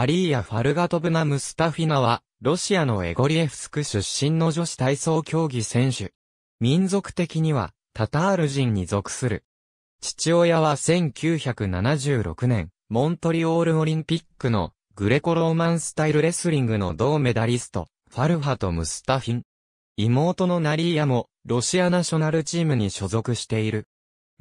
アリーヤ・ファルガトブナ・ムスタフィナは、ロシアのエゴリエフスク出身の女子体操競技選手。民族的には、タタール人に属する。父親は1976年、モントリオールオリンピックのグレコローマンスタイルレスリングの銅メダリスト、ファルハとムスタフィン。妹のナリーヤも、ロシアナショナルチームに所属している。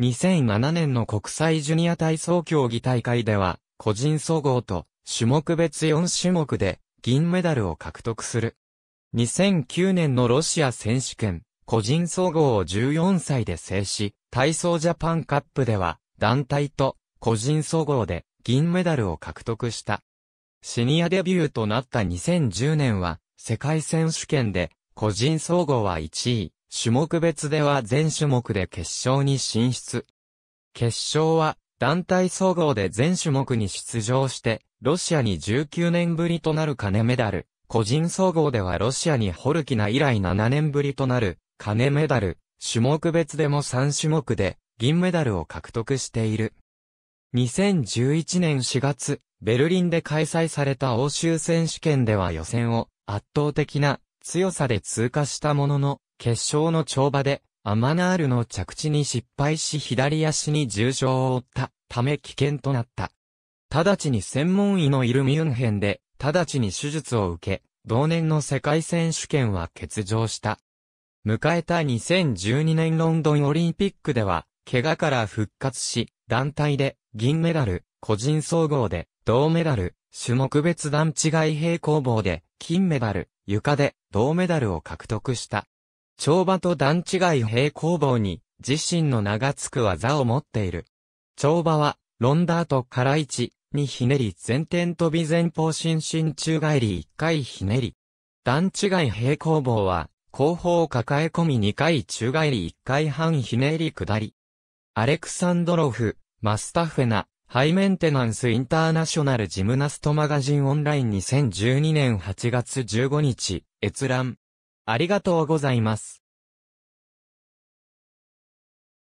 2007年の国際ジュニア体操競技大会では、個人総合と種目別4種目で銀メダルを獲得する。2009年のロシア選手権、個人総合を14歳で制し、体操ジャパンカップでは団体と個人総合で銀メダルを獲得した。シニアデビューとなった2010年は世界選手権で個人総合は1位、種目別では全種目で決勝に進出。決勝は団体総合で全種目に出場してロシアに19年ぶりとなる金メダル、個人総合ではロシアにホルキナ以来7年ぶりとなる金メダル、種目別でも3種目で銀メダルを獲得している。2011年4月、ベルリンで開催された欧州選手権では予選を圧倒的な強さで通過したものの、決勝の跳馬でアマナールの着地に失敗し左足に重傷を負ったため危険となった。直ちに専門医のいるミュンヘンで、直ちに手術を受け、同年の世界選手権は欠場した。迎えた2012年ロンドンオリンピックでは、怪我から復活し、団体で銀メダル、個人総合で銅メダル、種目別段違い平行棒で金メダル、床で銅メダルを獲得した。跳馬と段違い平行棒に自身の名が付く技を持っている。跳馬は、ロンダートから1、にひねり前転飛び前方伸身宙返り1回ひねり。段違い平行棒は後方抱え込み2回宙返り1回半ひねり下り。アレクサンドロフ、マスタフェナ、ハイメンテナンスインターナショナルジムナストマガジンオンライン2012年8月15日、閲覧。ありがとうございます。